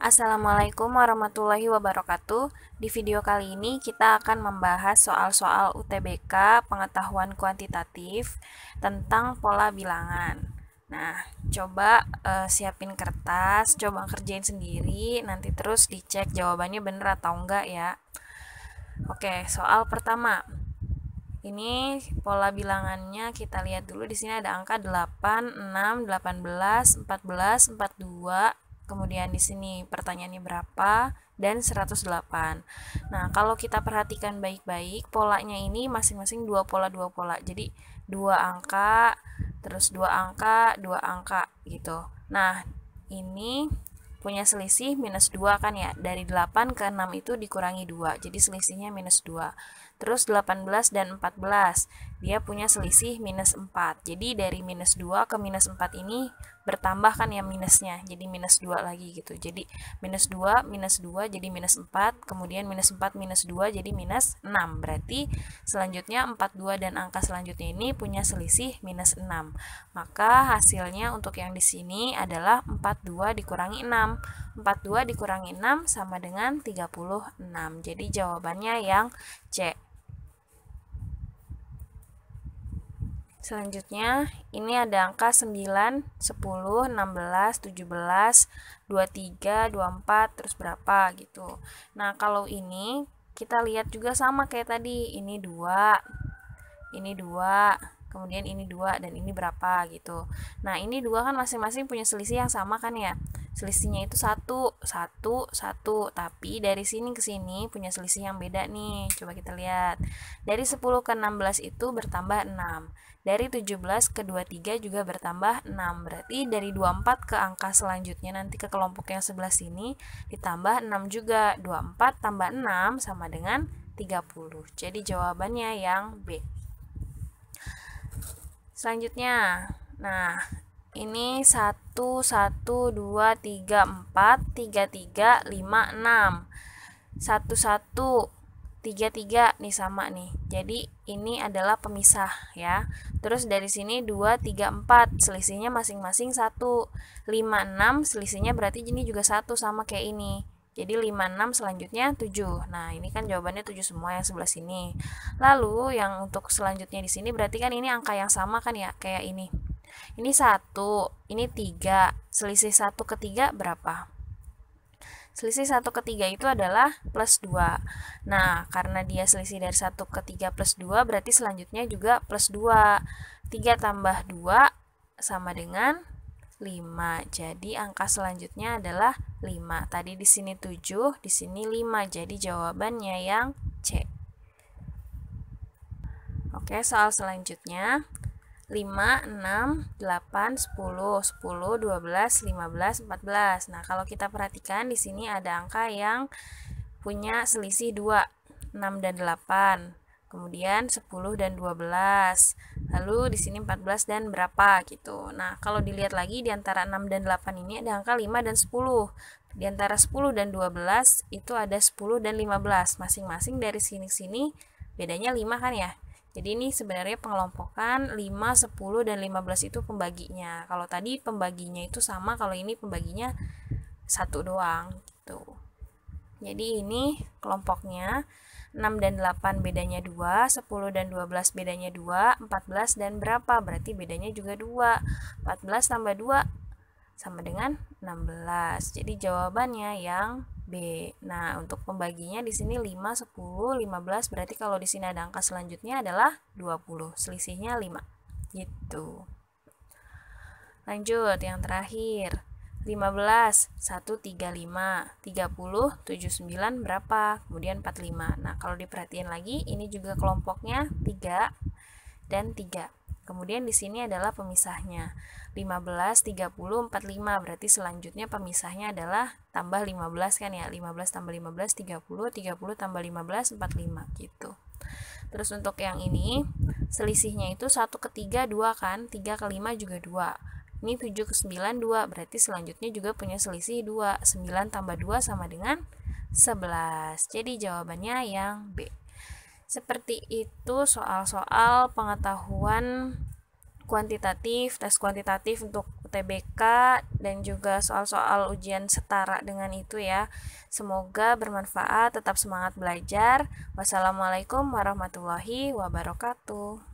Assalamualaikum warahmatullahi wabarakatuh. Di video kali ini kita akan membahas soal-soal UTBK pengetahuan kuantitatif tentang pola bilangan. Nah, coba uh, siapin kertas, coba kerjain sendiri, nanti terus dicek jawabannya bener atau enggak ya. Oke, soal pertama. Ini pola bilangannya kita lihat dulu di sini ada angka 8, 6, 18, 14, 42, kemudian di sini pertanyaannya berapa dan 108. Nah, kalau kita perhatikan baik-baik, polanya ini masing-masing dua pola dua pola. Jadi dua angka, terus dua angka, dua angka gitu. Nah, ini punya selisih minus dua kan ya dari 8 ke 6 itu dikurangi dua jadi selisihnya minus dua. terus 18 dan 14 dia punya selisih minus 4 jadi dari minus 2 ke minus 4 ini bertambah kan ya minusnya jadi minus 2 lagi gitu jadi minus 2 minus 2 jadi minus 4 kemudian minus 4 minus 2 jadi minus 6 berarti selanjutnya 42 dan angka selanjutnya ini punya selisih minus 6 maka hasilnya untuk yang di sini adalah 42 dikurangi 6 42 dikurangi 6 sama dengan 36 jadi jawabannya yang C Selanjutnya, ini ada angka 9, 10, 16, 17, 23, 24, terus berapa gitu. Nah, kalau ini kita lihat juga sama kayak tadi, ini 2, ini 2, kemudian ini dua dan ini berapa gitu nah ini dua kan masing-masing punya selisih yang sama kan ya selisihnya itu satu satu satu tapi dari sini ke sini punya selisih yang beda nih coba kita lihat dari 10 ke 16 itu bertambah 6 dari 17 ke 23 juga bertambah 6 berarti dari 24 ke angka selanjutnya nanti ke kelompok yang sebelah sini ditambah 6 juga 24 tambah 6 sama dengan 30 jadi jawabannya yang B Selanjutnya, nah ini satu satu dua tiga empat tiga tiga lima enam satu satu tiga tiga nih sama nih Jadi ini adalah pemisah ya Terus dari sini dua tiga empat Selisihnya masing-masing satu lima enam selisihnya berarti ini juga satu sama kayak ini jadi 5, 6 selanjutnya 7. Nah, ini kan jawabannya 7 semua yang sebelah sini. Lalu yang untuk selanjutnya di sini berarti kan ini angka yang sama kan ya, kayak ini. Ini 1, ini 3. Selisih 1 ke 3 berapa? Selisih 1 ke 3 itu adalah plus 2. Nah, karena dia selisih dari 1 ke 3 plus 2, berarti selanjutnya juga plus 2. 3 tambah 2 sama dengan 5. Jadi angka selanjutnya adalah 5. Tadi di sini 7, di sini 5. Jadi jawabannya yang C. Oke, soal selanjutnya. 5, 6, 8, 10, 10, 12, 15, 14. Nah, kalau kita perhatikan di sini ada angka yang punya selisih 2, 6 dan 8. Kemudian 10 dan 12 lalu di sini 14 dan berapa gitu. Nah, kalau dilihat lagi di antara 6 dan 8 ini ada angka 5 dan 10. Di antara 10 dan 12 itu ada 10 dan 15. Masing-masing dari sini ke sini bedanya 5 kan ya. Jadi ini sebenarnya pengelompokan 5, 10, dan 15 itu pembaginya. Kalau tadi pembaginya itu sama, kalau ini pembaginya satu doang jadi ini kelompoknya 6 dan 8 bedanya 2, 10 dan 12 bedanya 2, 14 dan berapa? Berarti bedanya juga 2. 14 tambah 2 sama dengan 16. Jadi jawabannya yang B. Nah, untuk pembaginya di sini 5, 10, 15 berarti kalau di sini ada angka selanjutnya adalah 20. Selisihnya 5. Gitu. Lanjut yang terakhir. 15, 1, 35, 30, 79 berapa, kemudian 45. Nah, kalau diperhatiin lagi, ini juga kelompoknya 3 dan 3. Kemudian di sini adalah pemisahnya. 15, 30, 45, berarti selanjutnya pemisahnya adalah tambah 15 kan ya, 15 tambah 15, 30, 30 tambah 15, 45 gitu. Terus untuk yang ini, selisihnya itu 1 ke 3, 2 kan, 3 ke 5 juga 2 ini 7 ke 9 2 berarti selanjutnya juga punya selisih 2 9 tambah 2 sama dengan 11 jadi jawabannya yang B seperti itu soal-soal pengetahuan kuantitatif tes kuantitatif untuk UTBK dan juga soal-soal ujian setara dengan itu ya semoga bermanfaat tetap semangat belajar wassalamualaikum warahmatullahi wabarakatuh